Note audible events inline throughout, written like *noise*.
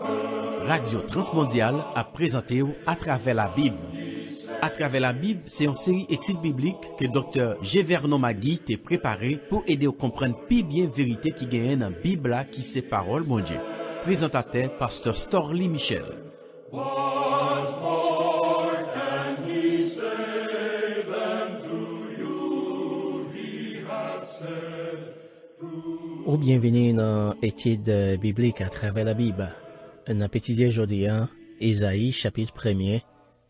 Radio Transmondial a prezante ou A Travèl la Bib. A Travèl la Bib, se yon seri etide biblik ke Dr. Gévernon Magui te prepare pou ede ou komprenne pi bien verite ki genyen nan Bib la ki se parol mounje. Prezante a te, Pastor Storlie Michel. Ou bienveni nan etide biblik A Travèl la Bib? Un appétitier, je Isaïe, chapitre premier,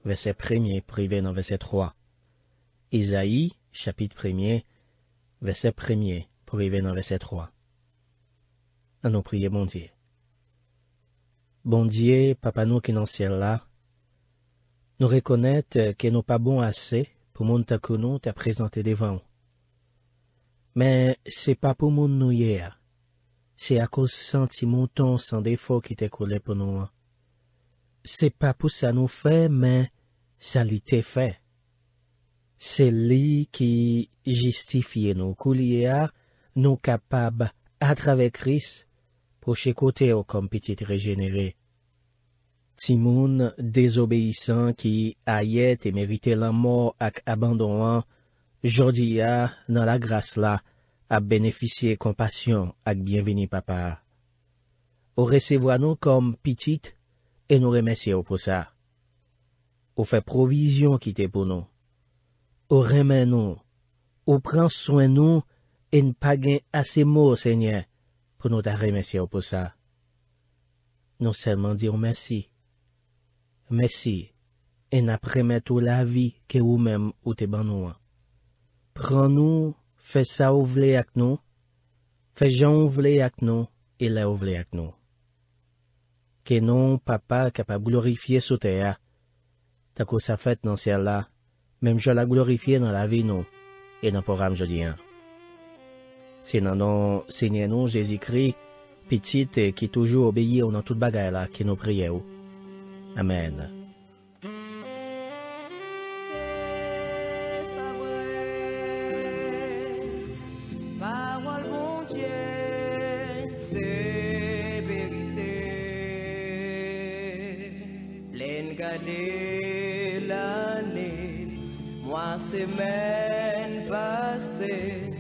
verset premier, privé dans verset trois. Isaïe, chapitre premier, verset premier, privé dans verset trois. nous prier, bon Dieu. Bon Dieu, papa, nous qui n'en ciel là, nous reconnaître que nous pas bon assez pour monter que nous te présenté devant. Mais c'est pas pour nous, hier. Se akos senti mouton san defo ki te koule pou nou an. Se pa pou sa nou fe, men, sa li te fe. Se li ki jistifiye nou kou liye a, nou kapab, atrave kris, pou shekote ou kom piti te regenere. Ti moun desobeysan ki a ye te merite lan mou ak abandon an, jodi a nan la gras la. ap beneficye kompasyon ak byenveni papa. Ou resevo an nou kom pitit, en nou remensye ou posa. Ou fe provizyon ki te pou nou. Ou remen nou. Ou pren soen nou, en pa gen ase mou, se nye, pou nou ta remensye ou posa. Nou selman di ou mersi. Mersi, en ap remen tou la vi ke ou menm ou te ban nou. Pren nou, Fè sa ou vle ak nou, fè jan ou vle ak nou, e la ou vle ak nou. Ke nou papa kapap glorifiye sou te a, takou sa fèt nan sel la, menm jò la glorifiye nan la vi nou, e nan poram jodi an. Se nan nan, se nye nou Jezikri, piti te ki toujou obeye ou nan tout bagay la, ke nou priye ou. Amen. année, l'année, mois, semaine passée,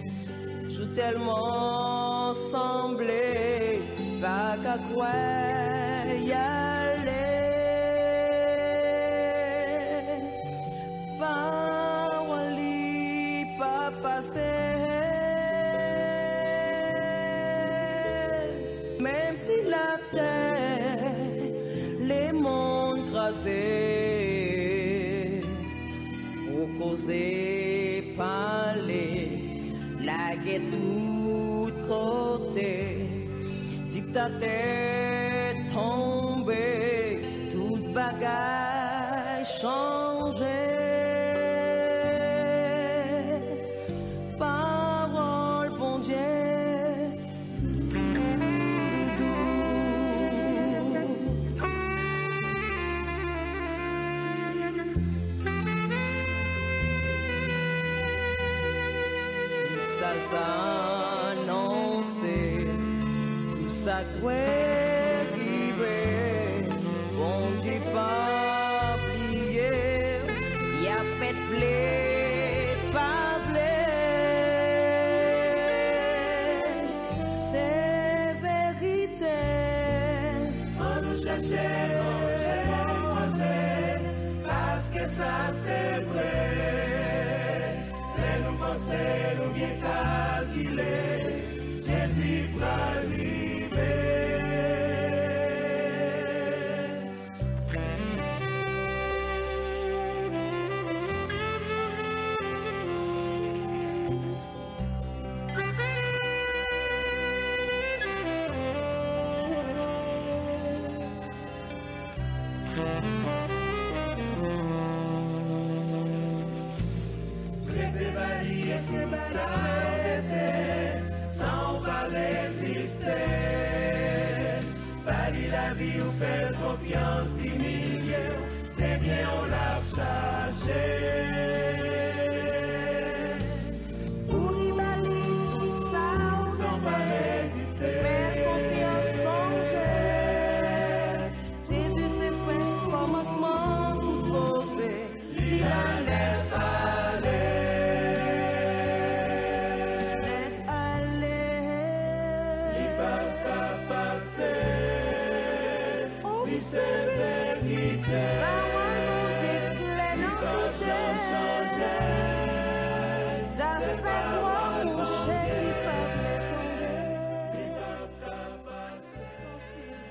tout tellement semblé, pas qu'à quoi y aller. Pas lit, pas passer, même si la terre Okoze pale Lage tout kote Diktate La vie vous fait confiance, dit Miguel, tes biens on l'a changé.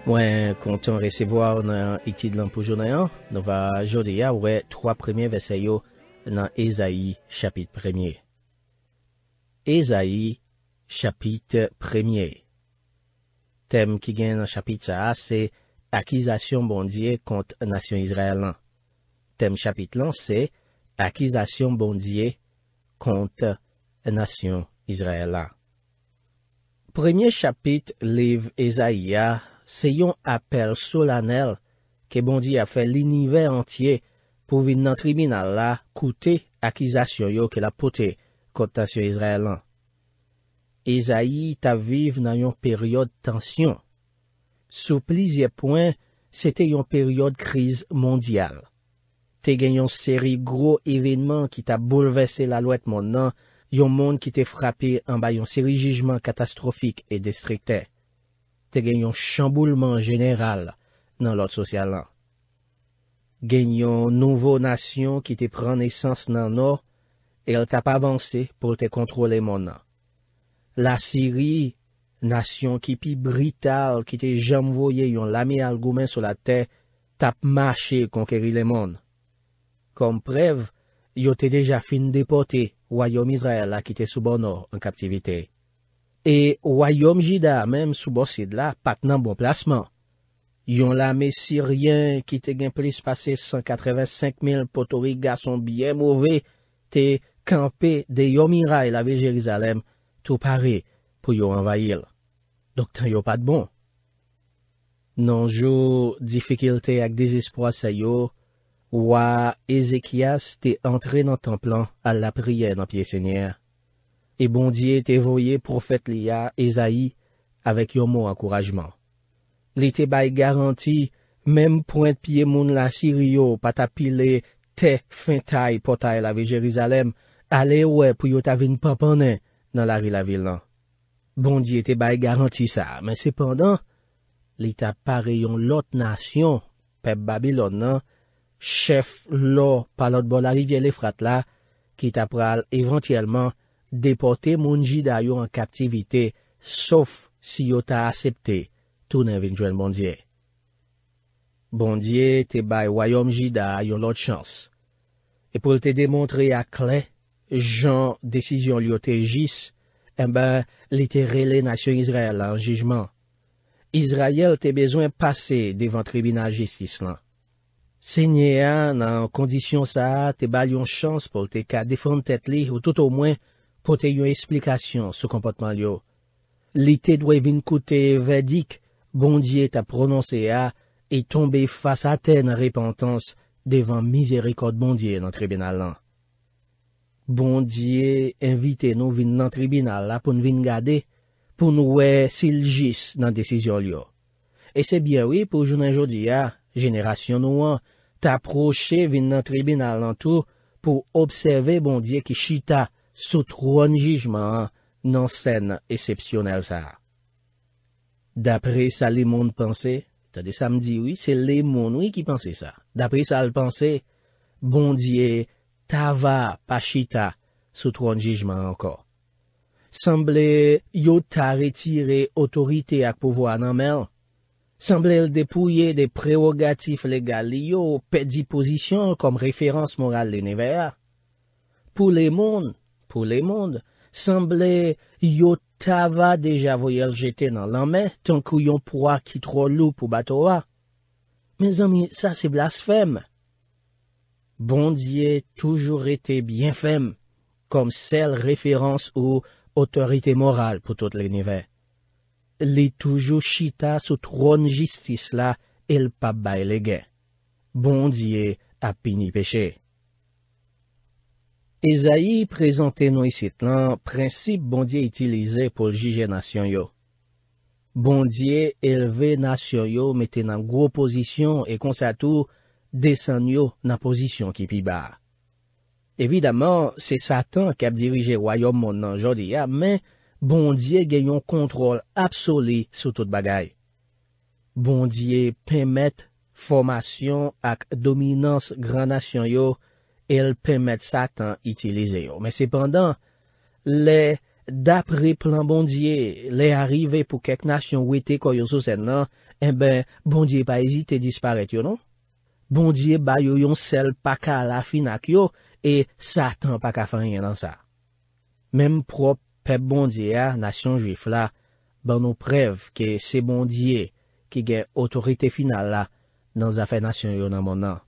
Mwen konton resevoir nan itid lan pou jounayan, nou va jodi ya wè troa premye vesay yo nan Ezaï chapit premye. Ezaï chapit premye. Tem ki gen nan chapit sa a se Akizasyon Bondye kont Nasyon Izraelan. Tem chapit lan se Akizasyon Bondye kont Nasyon Izraelan. Premye chapit liv Ezaï ya, Se yon apel solanel ke bondi a fe l'inive entye pou vin nan tribina la koute akizasyon yo ke la pote kote tansyo Izraelan. Ezaie ta vive nan yon peryode tansyon. Sou plizye poen, se te yon peryode kriz mondial. Te gen yon seri gro evinman ki ta boulevesse la louet moun nan yon moun ki te frapi an ba yon seri jijman katastrofik e destrikte. te gen yon chamboulement general nan lot sosyal nan. Gen yon nouvo nasyon ki te pran esans nan nou, el tap avanse pou te kontrole moun nan. La Siri, nasyon ki pi brital ki te jamvoye yon lami algoumen sou la te, tap mache konkeri lè moun. Kom prev, yo te deja fin depote wayom Israel la ki te soubon nou an kaptivitey. E wa yom jida menm soubosid la pat nan bon plasman. Yon la mesi ryen ki te gen plis pase 185.000 potori gason byen mouve te kampe de yon miray la ve Jerizalem tou pare pou yo envayil. Dok tan yo pat bon. Nan jou difikilte ak dezispoa se yo, wa Ezekias te antre nan templan al la priye nan piye senyer. e bondye te voye profet liya Ezaïe avek yon mou akourajman. Li te bay garanti, mem point piye moun la siriyo pa ta pile te fintay potay la vi Jerizalem, ale we pou yo ta vin papane nan la vi la vil nan. Bondye te bay garanti sa, men sepandan, li ta pareyon lot nasyon, pep Babylon nan, chef lo palot bol a rivye le frat la, ki ta pral evantiyelman depote moun jida yo an kaptivite sof si yo ta asepte tou nan vinjwen bondye. Bondye te bay wayom jida yo lot chans. E pou te demontre a kle, jan desisyon liyo te jis, en ba literele nasyon Izrael la an jijman. Izrael te bezwen pase devan tribunal jistis lan. Se nye an nan kondisyon sa te bay yon chans pou te ka defon tet li ou tout o mwen pote yon esplikasyon sou kompotman liyo. Li te dwe vin koute vedik, bondye ta prononse a, e tombe fasa ten repantans devan mizerikot bondye nan tribinal lan. Bondye invite nou vin nan tribinal la pou nou vin gade, pou nou we siljis nan desisyon liyo. E se bya we pou jounan jodi a, jenerasyon nou an, ta proche vin nan tribinal lan tou pou obseve bondye ki chita sou tronjijman nan sèn esepsyonel sa. Dapre sa le moun pensè, ta de sa mdi wè, se le moun wè ki pensè sa. Dapre sa l'pensè, bondye, tava, pachita, sou tronjijman anko. Semble yo ta retirè otorite ak pouvo ananmel, semble l depouye de prerogatif legal li yo pe diposisyon kom referans moral le nevea. Pou le moun, pou le monde, semble yo tava deja voyel jete nan lanme, tankou yon proa ki tro lou pou batowa. Mez ami, sa se blasfem. Bondye toujou rete bienfem, kom sel referans ou otorite moral pou tout le nivè. Li toujou chita sou tron jistis la, el pa bay le gen. Bondye apini peche. Ezayi prezante nou isit lan prinsip bondye itilize pou l'jige nasyon yo. Bondye elve nasyon yo mette nan gro posisyon e konsa tou desan yo nan posisyon ki pi ba. Evidaman, se satan kap dirije wayom moun nan jodi ya, men bondye genyon kontrol absoli sou tout bagay. Bondye pemet formasyon ak dominans gran nasyon yo, el pèmèd satan itilize yo. Mè sepèndan, lè dapre plan bondye lè arrive pou kek nasyon wite ko yo sou sen nan, e eh bè bondye pa ezite disparetyo non. Bondye bayo yon sel paka la finak yo, e satan paka fanyen nan sa. Mèm prop pep bondye ya, nasyon juif la, ban nou prev ke se bondye ki gen otorite final la nan zafè nasyon yo nan moun nan.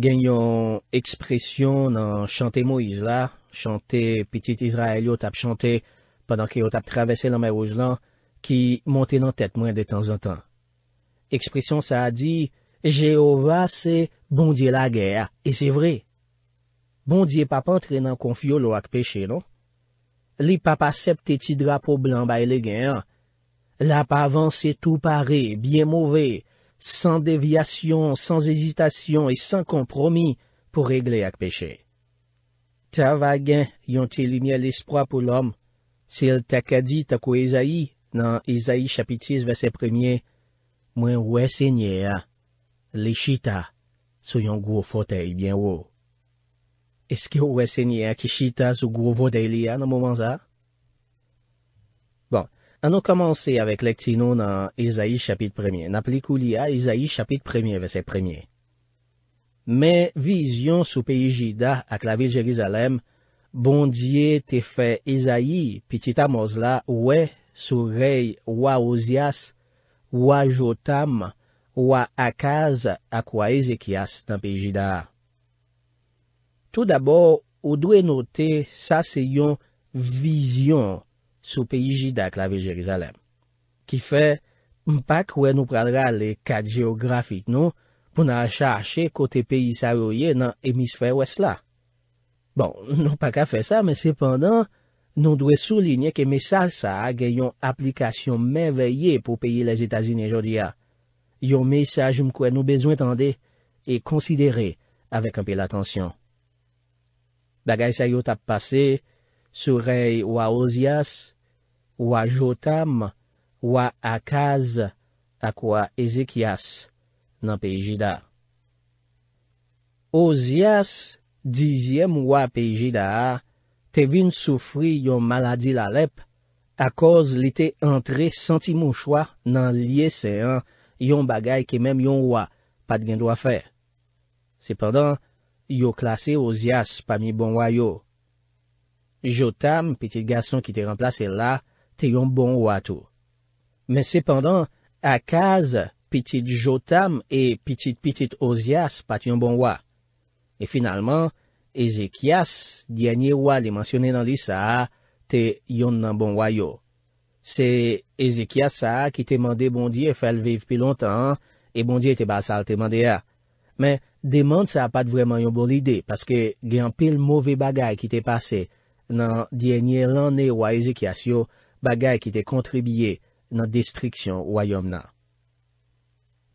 Genyon ekspresyon nan chante Moïse la, chante Petit Israel yo tap chante padan ki yo tap travesse la merouj lan, ki monte nan tet mwen de tan zan tan. Ekspresyon sa a di, Jehova se bondye la ger, e se vre. Bondye papa tre nan konfyo lo ak peche, non? Li papa septe ti drapo blan bay le ger, la pa avanse tou pare, bien movey, San devyasyon, san zizitasyon, e san kompromi pou regle ak peche. Ta vagen yon te limye l'espoi pou l'om, se el takadi takou Ezayi nan Ezayi chapitis vese premiye, mwen wese nye a, li shita, sou yon gwo fotei bien wou. Eske wese nye a ki shita sou gwo vode li a nan mouman za? An nou komanse avek lek ti nou nan Ezayi chapit premye. Nap li kou li a Ezayi chapit premye ve se premye. Me vizyon sou peyijida ak la vil Jerizalem, bondye te fe Ezayi pitita mozla we sou rey wa ozias, wa jotam, wa akaz akwa ezekias tan peyijida. Tout d'abo ou dwe note sa se yon vizyon sou peyi jidak la Viljerizalem. Ki fe, mpak wè nou pradra le kat geografik nou pou nan achache kote peyi saroye nan emisfer wè sla. Bon, non pak a fe sa, men sepandan, nou dwe souline ke mesal sa ge yon aplikasyon men veye pou peyi les Etasini jodia. Yon mesaj mkwen nou bezwen tende e konsidere avèk anpe l'atansyon. Daga yon sa yot ap pase, sou rey wawoz yas, wa Jotam, wa Akaz, akwa Ezekias nan peji da. Ozias, dizyem wa peji da, te vin soufri yon maladi la lep, akwaz li te antre santi moun chwa nan liye se an yon bagay ke menm yon wa, pat gen do a fe. Seperdan, yo klasi Ozias pa mi bon wa yo. Jotam, peti gason ki te remplase la, te yon bon wa tou. Men sepandan, akaz, pitit jotam, e pitit pitit ozias, pat yon bon wa. E finalman, Ezekias, dianye wa li mansyone nan li sa, te yon nan bon wa yo. Se Ezekias sa, ki te mande bondye fel viv pi lontan, e bondye te basal te mande ya. Men, deman sa pat vreman yon bon lide, paske gen pil mouve bagay ki te pase nan dianye lan ne wa Ezekias yo, bagay ki te kontribye nan distriksyon wayom nan.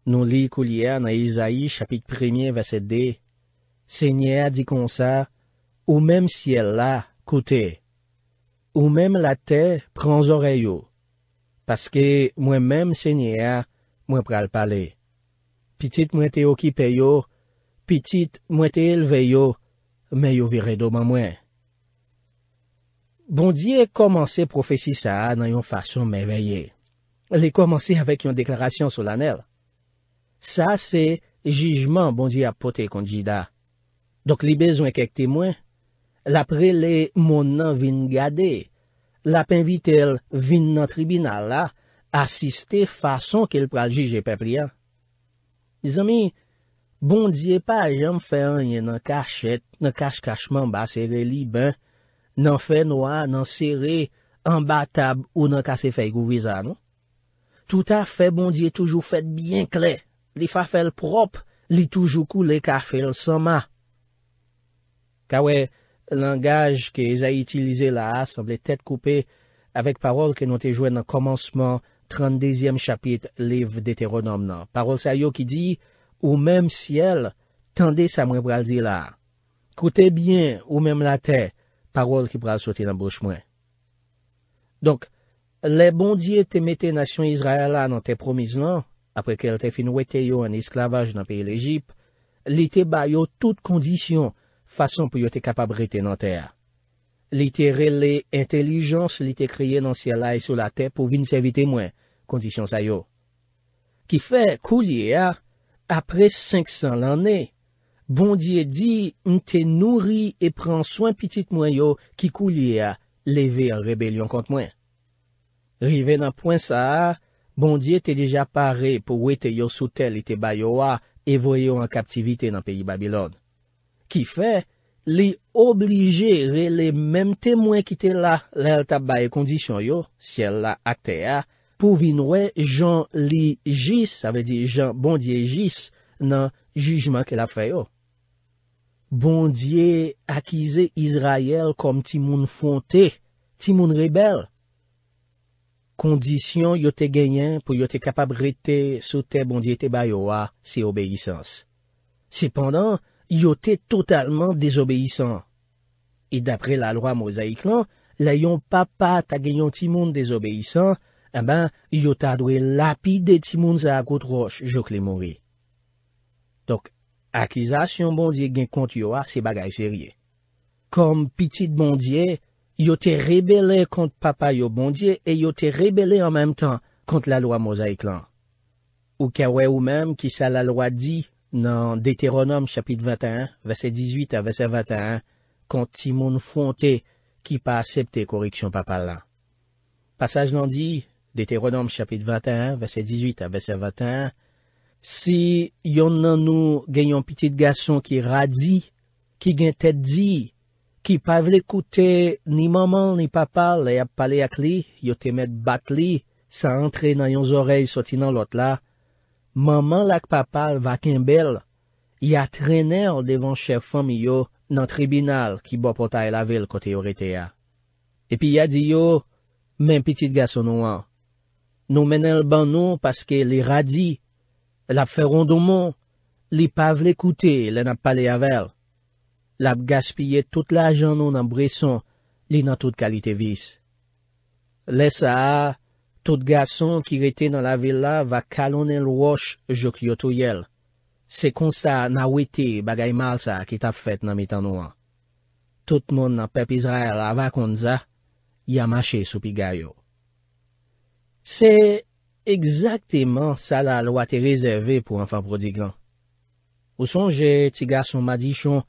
Nou li kou liya nan Isaï chapit premiye vaset de, se nye a di konsa, ou mem si el la, koute. Ou mem la te, pran zoreyo. Paske, mwen mem se nye a, mwen pral pale. Pitit mwen te okipeyo, pitit mwen te elveyo, mwen yo vire doman mwen. Bondye komanse profesi sa nan yon fasyon menveyye. Le komanse avèk yon deklarasyon solanel. Sa se jijman bondye apote kondji da. Dok li bezwen kek temwen, la prele monan vin gade, la penvitel vin nan tribinal la, asiste fason ke l pral jijepè priya. Dizami, bondye pa jom fè an yon kachet, nan kach kachman bas e veli ben, nan fè nou a nan sère an ba tab ou nan kase fèk ou viza nou. Touta fè bon diye toujou fèd byen kle. Li fa fèl prop, li toujou kou li ka fèl soma. Ka wè, langaj ke zay itilize la asan vle tèt koupè avèk parol ke nou te jwè nan komansman 32èm chapit liv dete renom nan. Parol sa yo ki di, ou mèm siel, tende sa mwen braldi la. Koute bien ou mèm la tè, Parol ki pral sote nan bouch mwen. Donk, le bondye te mette nasyon Izraela nan te promiz lan, apre ke el te finwete yo an esklavaj nan peye l'Egypte, li te bay yo tout kondisyon fason pou yo te kapabrite nan te a. Li te rele intelijans li te kriye nan siya la e sou la te pou vin servite mwen, kondisyon sa yo. Ki fe, kou li e a, apre 500 lan ney, Bondye di mte nouri e pran swan pitit mwen yo ki kou liye a leve an rebelyon kont mwen. Rive nan pwen sa a, bondye te deja pare pou wete yo soutel ite bayo a evo yo an kaptivite nan peyi Babilon. Ki fe, li oblige re le menm temwen ki te la lal ta baye kondisyon yo, si el la akte a, pou vinwe jan li jis, sa ve di jan bondye jis, nan jujman ke la fwe yo. Bondye akize Izrayel kom ti moun fonte, ti moun rebel. Kondisyon yote genyen pou yote kapab rete sou te bondye te bayowa se obeysans. Sependan, yote totalman dezobeysan. E dapre la lwa mozaik lan, la yon papa ta genyon ti moun dezobeysan, e eh ben yote adwe lapide ti moun za akot roche jok le mori. Dok. Akizasyon bondye gen kont yo a se bagay serye. Kom pitit bondye, yo te rebele kont papa yo bondye e yo te rebele an menm tan kont la lwa mozaik lan. Ou ka we ou menm ki sa la lwa di nan Deterronom chapit 21, vese 18 a vese 21, kont timoun fonte ki pa asepte koreksyon papa lan. Pasaj lan di, Deterronom chapit 21, vese 18 a vese 21, Si yon nan nou gen yon pitit gason ki radzi, ki gen tet di, ki pave l'ekoute ni maman ni papal le ap pale ak li, yo te met bat li, sa antre nan yon zorey soti nan lot la, maman lak papal va ken bel, ya trener devan chev fami yo nan tribinal ki bo potay la vil kote yorite ya. Epi ya di yo, men pitit gason nou an, nou menen l ban nou paske li radzi Lap fe rondouman, li pav le koute, le nap pale avel. Lap gaspye tout la janou nan breson, li nan tout kalite vis. Lesa a, tout gason ki rete nan la villa va kalonel wosh jok yotoyel. Se konsta nan wete bagay malsa ki tap fet nan mitanwa. Tout moun nan pep Israel avakon za, yamache sou pigayo. Se... Eksakteman sa la lwa te rezerve pou an fa prodigan. Ou sonje ti gason madichon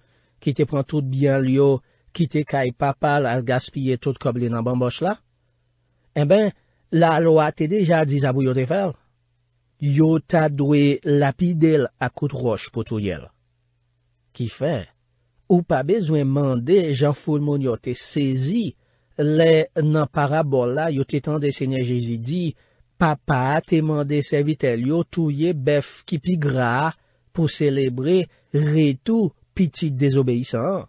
ki te pran tout biyan liyo, ki te kay papal al gaspye tout kob li nan bambos eh la? Eben, la lwa te deja dizabou yo te fel? Yo ta dwe lapidel akout roch potoyel. Ki fe, ou pa bezwen mande jan foun moun yo te sezi le nan parabola yo te tende senye jezi di yo Papa te mande se vitel yo touye bef ki pi gra pou celebre re tou piti dezobeysan.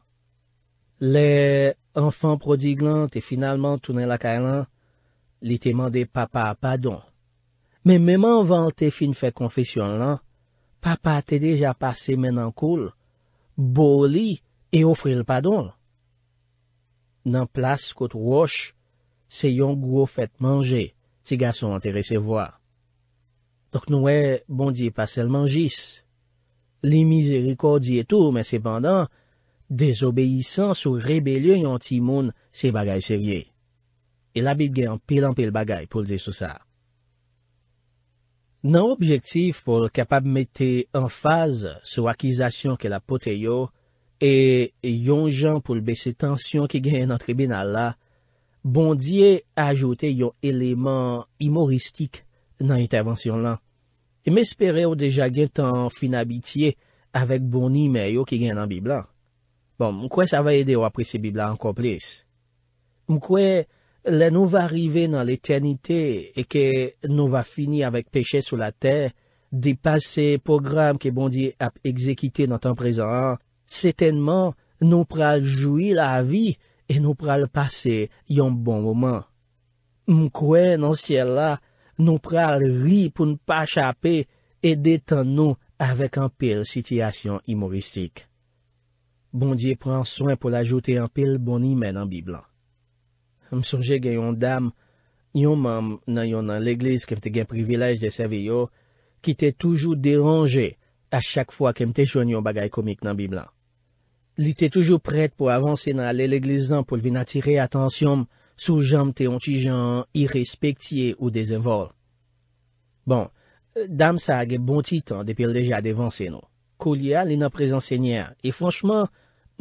Le anfan prodiglan te finalman toune la ka lan, li te mande papa a padon. Men menman vante fin fè konfisyon lan, papa te deja pase men an koul, boli e ofre le padon. Nan plas kout wosh se yon gwo fèt manje. ti gason anterese vwa. Dok nou e bondye pa selman jis. Li mizeriko di etou, men sepandan, dezobeyisan sou rebelyon yon timoun se bagay serye. E la bit gen an pilan pil bagay pou l'de sou sa. Nan objektif pou l'kapab mette an faz sou akizasyon ke la pote yo, e yon jan pou l besi tansyon ki gen nan tribunal la, Bondye a ajote yon eleman imoristik nan intervensyon lan. E me espere ou deja gen tan finabitye avek boni me yo ki gen nan biblan. Bon, mkwe sa va ede ou apre se biblan ankon plis. Mkwe, le nou va rive nan l'eternite e ke nou va fini avek peche sou la ter, de pase program ke Bondye ap ekzekite nan tan prezan, setenman nou prajoui la vi e ke nou va finis avik peche sou la ter. E nou pral pase yon bon mouman. Mkwe nan siel la, nou pral ri pou npa chape e detan nou avèk an pil sitiyasyon imoristik. Bondye pran soyn pou la jote an pil bon imè nan biblan. Msonje gen yon dam, yon mam nan yon nan l'eglis kemte gen privilèj de save yo, ki te toujou deranje a chak fwa kemte joun yon bagay komik nan biblan. Li te toujou prete pou avanse nan ale l'eglizan pou l'vin atire atansyon sou jam te ontijan, irrespektye ou dezenvol. Bon, dam sa agen bon titan depil deja devanse nou. Kou li a, li nan prezant sènyan. E fonschman,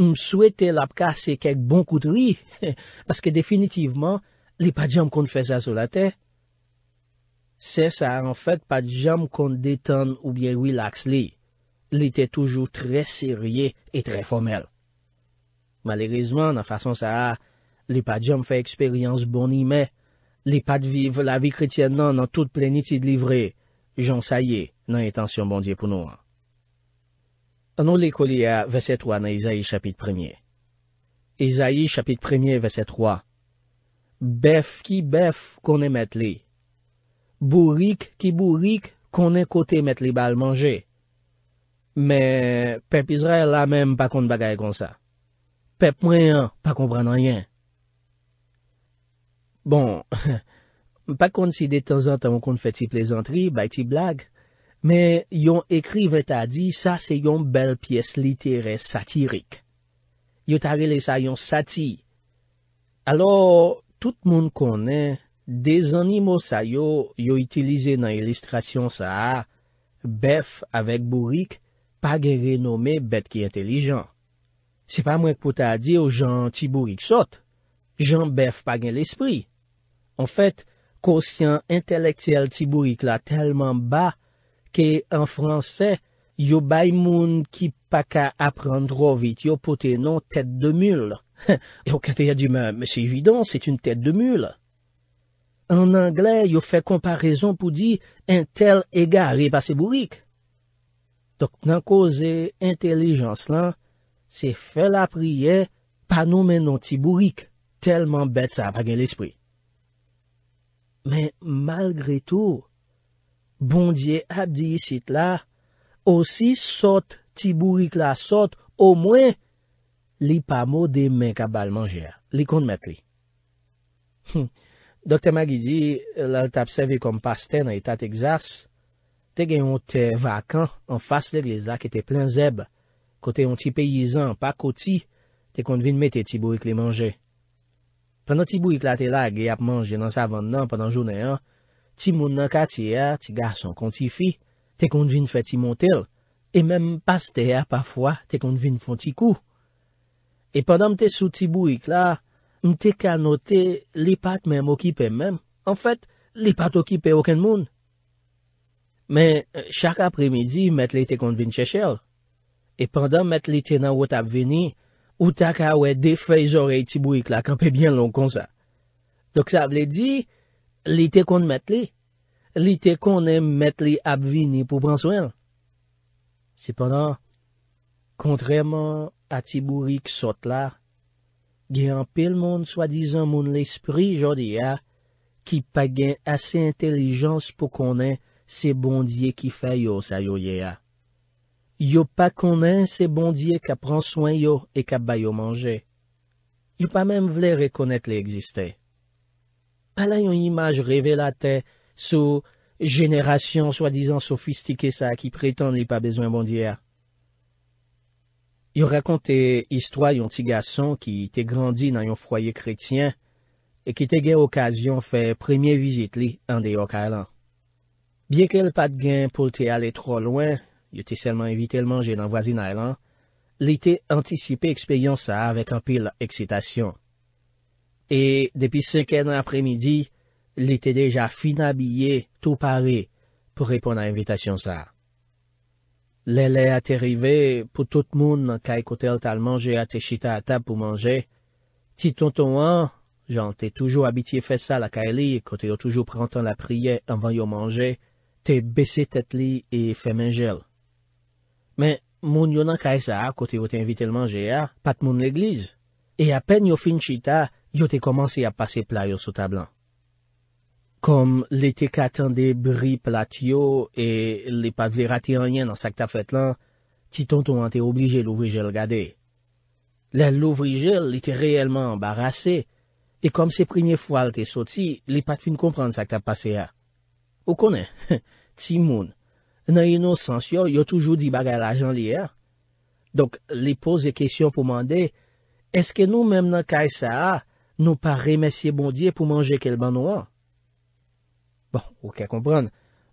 m souwete lap kase kek bon koutri. *laughs* Paske definitivman, li pa jam kon fè sa sou la te. Se sa an fèk pa jam kon detan ou bie wilaks li. li te toujou tre serye e tre fomel. Malerizman, nan fason sa a, li pa diom fe eksperyans boni me, li pa di viv la vi kretyen nan nan tout pleniti di livre, jan sa ye nan etansyon bondye pou nou an. Anou li kolia ve se to ane Isaie chapit premye. Isaie chapit premye ve se troa. Bef ki bef konen met li. Bourik ki bourik konen kote met li bal manje. Mè, pep izre la mèm pa kon bagay kon sa. Pep mwen an, pa kon pran an yen. Bon, *laughs* pa kon si de tanzan ta mwen kon fè ti plezantri, bay ti blag, mè yon ekri vè ta di, sa se yon bel piyes literè satirik. Yo ta rele sa yon sati. Alo, tout moun konen, de zanimo sa yo yo itilize nan ilistrasyon sa, bef avèk bourik, pa gen renome bet ki entelijan. Se pa mwen k pou ta a di ou jan tiburik sot, jan bev pa gen l'espri. An fet, kosyan entelektiyel tiburik la telman ba ke an franse yo bay moun ki pa ka apren drou vit yo pou te non tet de mul. *laughs* Yo kate ya di men, me se evidon, se t'un tet de mul. An angle yo fe komparazon pou di entel ega re pa tiburik. Dok nan koze entelijans lan, se fel ap rye panou men nou tiburik, telman bet sa ap agen l'espri. Men malgre tou, bondye ap di yisit la, osi sot tiburik la sot, o mwen li pa mo de men kabal manjea, li kon met li. Hm. Dokte magi di, lal tap seve kom paste nan etat egzas. te gen yon te vakan an fas lèk lèz la ke te plen zeb, kote yon ti peyizan pa koti, te kon vin mè te ti bou yik lè manje. Pwè nan ti bou yik la te la ge ap manje nan sa vant nan pwè nan jounen an, ti moun nan ka ti e, ti gason kon ti fi, te kon vin fè ti montel, e mèm pas te e pafwa, te kon vin fon ti kou. E pwè nan te sou ti bou yik la, mè te kanote li pat mèm okipe mèm. An fèt, li pat okipe oken moun. Men, chak apre midi, met li te kon vin Chechel. E pandan met li tenan wot ap vini, ou tak awe defay zorey tibouik la, kanpe bien lon kon sa. Dok sa vle di, li te kon met li. Li te kon em met li ap vini pou pranswen. Se pandan, kontreman a tibouik sot la, gen anpe l moun swa dizan moun l espri jodi ya, ki pa gen ase intelijans pou konen se bondye ki fè yo sa yo ye a. Yo pa konen se bondye ka pran soen yo e ka bayo manje. Yo pa menm vle rekonet le egziste. Palay yon imaj revele ate sou jeneration swadizan sofistike sa ki pritande li pa bezwen bondye a. Yo rakonte histwa yon ti gason ki te grandi nan yon foye kretien e ki te gen okasyon fè premye vizit li an de yo kalan. Byen ke l pat gen pou te ale tro lwen, yo te selman evite l manje nan wazin ay lan, li te antisipe ekspeyon sa avek an pil eksitasyon. E depi seken apremidi, li te deja fin abye tou pari pou repon an evitasyon sa. Le le ate rive pou tout moun kaj kote l tal manje ate chita a tab pou manje, ti ton ton an, jan te toujou abitye fesal akay li, kote yo toujou prantan la priye an vanyo manje, te bese tet li e fe menjel. Men, moun yon an ka esa a kote yo te invite le manje a, pat moun l'eglize, e apen yo fin chita, yo te komanse a pase playo sou tablan. Kom, le te katan de bri plat yo, e le pat vle rate anyen an sak ta fet lan, ti tonton an te oblije louvrijel gade. Le louvrijel li te reyelman ambarase, e kom se premiye fwa al te soti, li pat fin kompran sak ta pase a. Ou konen, *laughs* ti moun, nan yon osansyon, yon toujou di bagal ajan liye. Donk, li pose kesyon pou mande, eske nou mem nan kay sa a, nou pa remesye bondye pou manje kel ban ou an? Bon, ou ka kompran,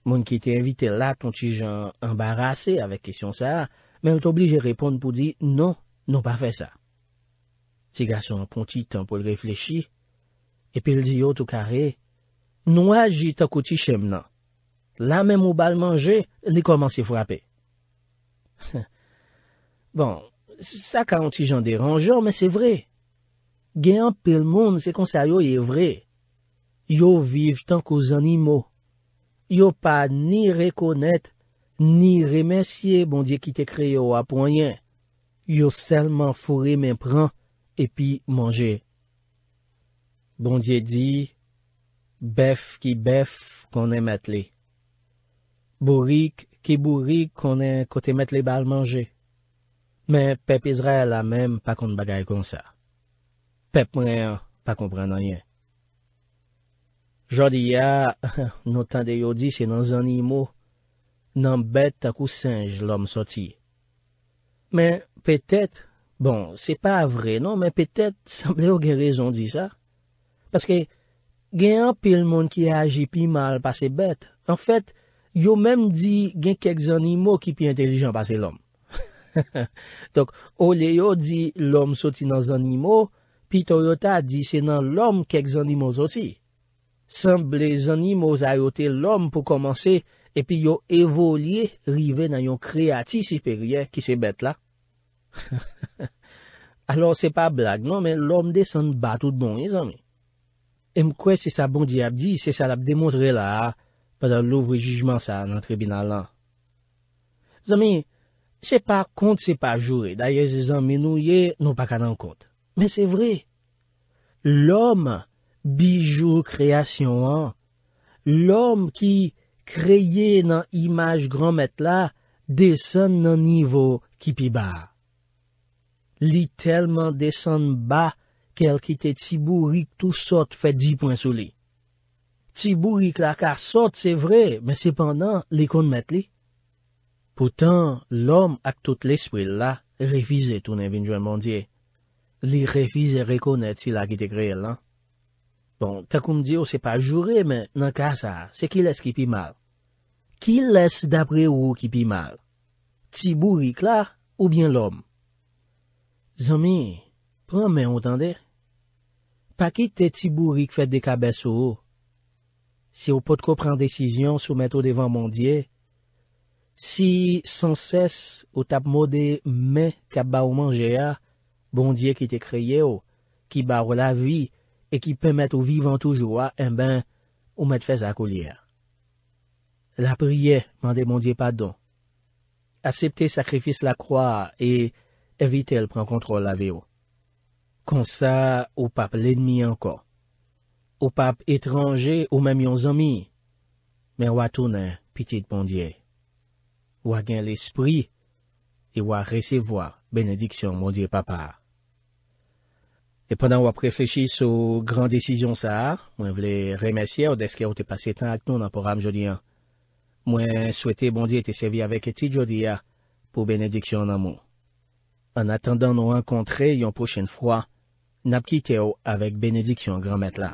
moun ki te invite la ton ti jan embarase avek kesyon sa a, men l t'oblige repon pou di, non, nou pa fe sa. Ti gason, pon ti tan pou l reflechi, epil di yo tou kare, Nou aji takouti shem nan. La men mou bal manje, li koman se fwrape. *laughs* Bon, sa ka an ti jan deranjou, men se vre. Gen an pel moun, se konsa yo ye vre. Yo viv tankou zanimo. Yo pa ni rekonet, ni remensye bondye ki te kre yo apoyen. Yo selman fwre men pran, epi manje. Bondye di... Bèf ki bèf konen metle. Bourik ki bourik konen kote metle bal manje. Men pepizre la menm pa kon bagay kon sa. Pep mwen pa kompran anyen. Jodi ya, *laughs* nou tan de yo di se nan zanimo, nan bet akou singe lom soti. Men petet, bon, se pa vre non, men petet sanble *laughs* yo gerizon di sa. Paske... gen an pe l moun ki aji pi mal pa se bet, an fèt, yo mèm di gen kek zanimo ki pi intelijan pa se lòm. *laughs* Tok, ole yo di lòm soti nan zanimo, pi to yota di se nan lòm kek zanimo soti. San ble zanimo zayote lòm pou komanse, epi yo evolye rive nan yon kreati siperye ki se bet la. *laughs* Alò se pa blag non, men lòm de san bat ou dmon, e zan mi. Em kwe se sa bon di ap di, se sa la ap demontre la, padan lou vwe jijman sa nan tribunal lan. Zami, se pa kont se pa jure, daye se zan menou ye, nou pa ka nan kont. Men se vre, lom bi jure kreasyon an, lom ki kreye nan imaj granmet la, desen nan nivou ki pi ba. Li telman desen ba, kel ki te tibou rik tou sot fè di pwensou li. Tibou rik la ka sot, se vre, men sepandan, li kon met li. Poutan, lom ak tout l'espril la, refize tou nan vinjouan mondye. Li refize rekonet si la ki te kreye lan. Bon, takoun diyo se pa jure, men nan ka sa, se ki les ki pi mal. Ki les dapre ou ki pi mal? Tibou rik la ou bien lom? Zami, pran men otande? Fakite ti bourik fet de kabe sou ou, si ou pot ko pren desisyon sou met ou devan bondye, si sanses ou tap mode me kap ba ou manje a, bondye ki te kreye ou, ki ba ou la vi, e ki pe met ou vivan toujou a, en ben ou met fes akou li a. La priye mande bondye padon. Asepte sakrifis la kwa e evite el pren kontrol la ve ou. konsa ou pap l'enmi anko, ou pap etranje ou mem yon zami, men wak toune pitit bondye. Wak gen l'espri, e wak resevoa benediksyon bondye papa. E penan wak preflechis ou gran disizyon sa, mwen vle remesye ou deske ou te pase tan ak nou nan poram jodi an, mwen swete bondye te sevi avek eti jodi an, pou benediksyon nan mou. An atendan nou an kontre yon pochene fwa, Napkite ou avek benediksyon granmet la.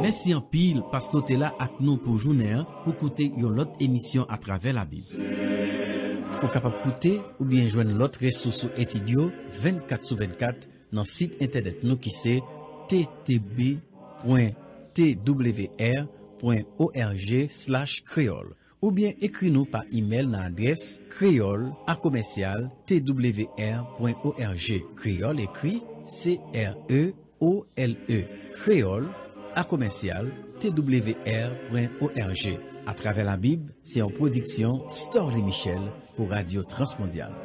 Mese yon pil paskote la ak nou pou jounen pou kote yon lot emisyon atrave la Bib. Po kapap kote ou bien jwen lot resosou etidyo 24 sou 24 nan sit internet nou ki se ttb.twr.org.creole Ou bien ekri nou pa e-mail nan adres kreolakomensyal twr.org. Kreol ekri C-R-E-O-L-E. Kreol e. akomensyal twr.org. A trave la bib, se yon prodiksyon Storle Michel pou Radio Transmondial.